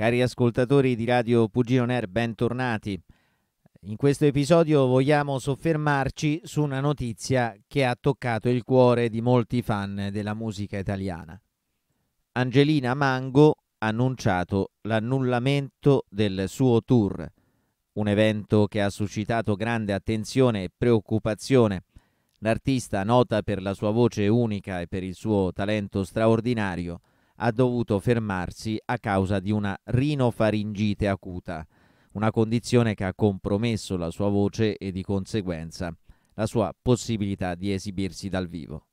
Cari ascoltatori di Radio Pugino Ner, bentornati. In questo episodio vogliamo soffermarci su una notizia che ha toccato il cuore di molti fan della musica italiana. Angelina Mango ha annunciato l'annullamento del suo tour, un evento che ha suscitato grande attenzione e preoccupazione. L'artista, nota per la sua voce unica e per il suo talento straordinario, ha dovuto fermarsi a causa di una rinofaringite acuta, una condizione che ha compromesso la sua voce e di conseguenza la sua possibilità di esibirsi dal vivo.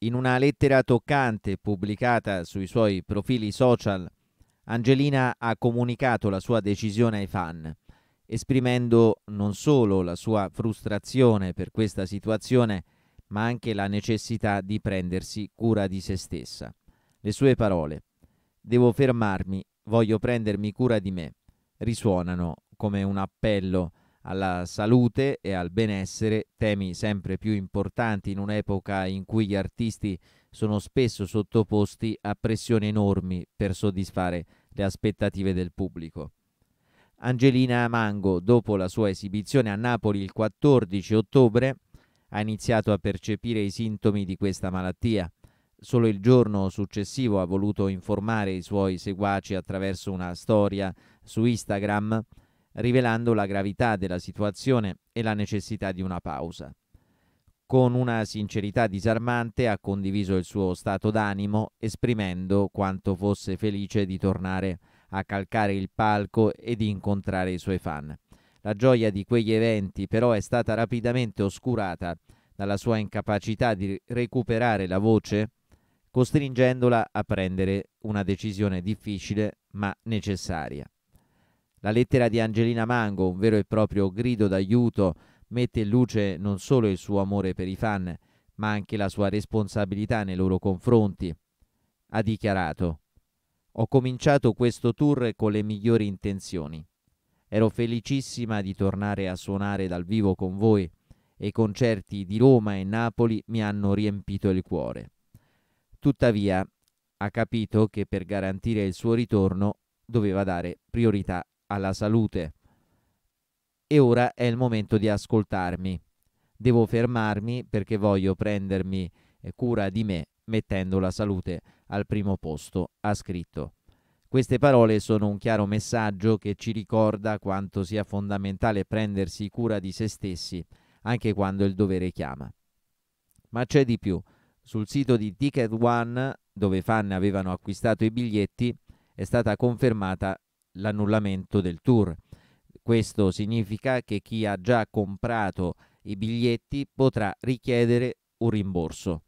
In una lettera toccante pubblicata sui suoi profili social, Angelina ha comunicato la sua decisione ai fan, esprimendo non solo la sua frustrazione per questa situazione, ma anche la necessità di prendersi cura di se stessa. Le sue parole, devo fermarmi, voglio prendermi cura di me, risuonano come un appello alla salute e al benessere, temi sempre più importanti in un'epoca in cui gli artisti sono spesso sottoposti a pressioni enormi per soddisfare le aspettative del pubblico. Angelina Mango, dopo la sua esibizione a Napoli il 14 ottobre, ha iniziato a percepire i sintomi di questa malattia. Solo il giorno successivo ha voluto informare i suoi seguaci attraverso una storia su Instagram, rivelando la gravità della situazione e la necessità di una pausa. Con una sincerità disarmante ha condiviso il suo stato d'animo, esprimendo quanto fosse felice di tornare a calcare il palco e di incontrare i suoi fan. La gioia di quegli eventi però è stata rapidamente oscurata dalla sua incapacità di recuperare la voce costringendola a prendere una decisione difficile ma necessaria. La lettera di Angelina Mango, un vero e proprio grido d'aiuto, mette in luce non solo il suo amore per i fan, ma anche la sua responsabilità nei loro confronti. Ha dichiarato Ho cominciato questo tour con le migliori intenzioni. Ero felicissima di tornare a suonare dal vivo con voi e i concerti di Roma e Napoli mi hanno riempito il cuore. Tuttavia, ha capito che per garantire il suo ritorno doveva dare priorità alla salute. E ora è il momento di ascoltarmi. Devo fermarmi perché voglio prendermi eh, cura di me mettendo la salute al primo posto, ha scritto. Queste parole sono un chiaro messaggio che ci ricorda quanto sia fondamentale prendersi cura di se stessi, anche quando il dovere chiama. Ma c'è di più sul sito di Ticket One, dove i fan avevano acquistato i biglietti, è stata confermata l'annullamento del tour. Questo significa che chi ha già comprato i biglietti potrà richiedere un rimborso.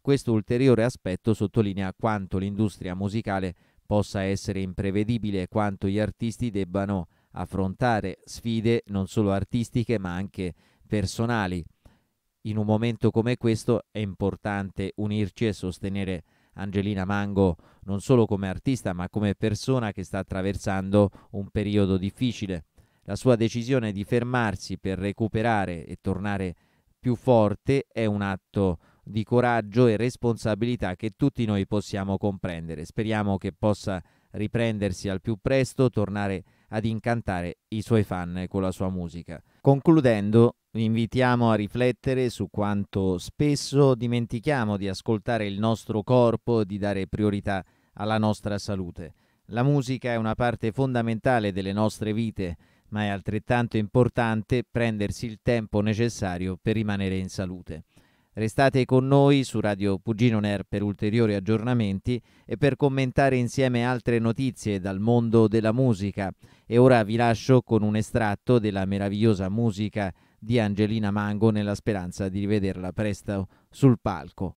Questo ulteriore aspetto sottolinea quanto l'industria musicale possa essere imprevedibile e quanto gli artisti debbano affrontare sfide non solo artistiche ma anche personali in un momento come questo è importante unirci e sostenere Angelina Mango non solo come artista ma come persona che sta attraversando un periodo difficile. La sua decisione di fermarsi per recuperare e tornare più forte è un atto di coraggio e responsabilità che tutti noi possiamo comprendere. Speriamo che possa riprendersi al più presto, tornare a ad incantare i suoi fan con la sua musica. Concludendo, vi invitiamo a riflettere su quanto spesso dimentichiamo di ascoltare il nostro corpo e di dare priorità alla nostra salute. La musica è una parte fondamentale delle nostre vite, ma è altrettanto importante prendersi il tempo necessario per rimanere in salute. Restate con noi su Radio Pugino Ner per ulteriori aggiornamenti e per commentare insieme altre notizie dal mondo della musica. E ora vi lascio con un estratto della meravigliosa musica di Angelina Mango nella speranza di rivederla presto sul palco.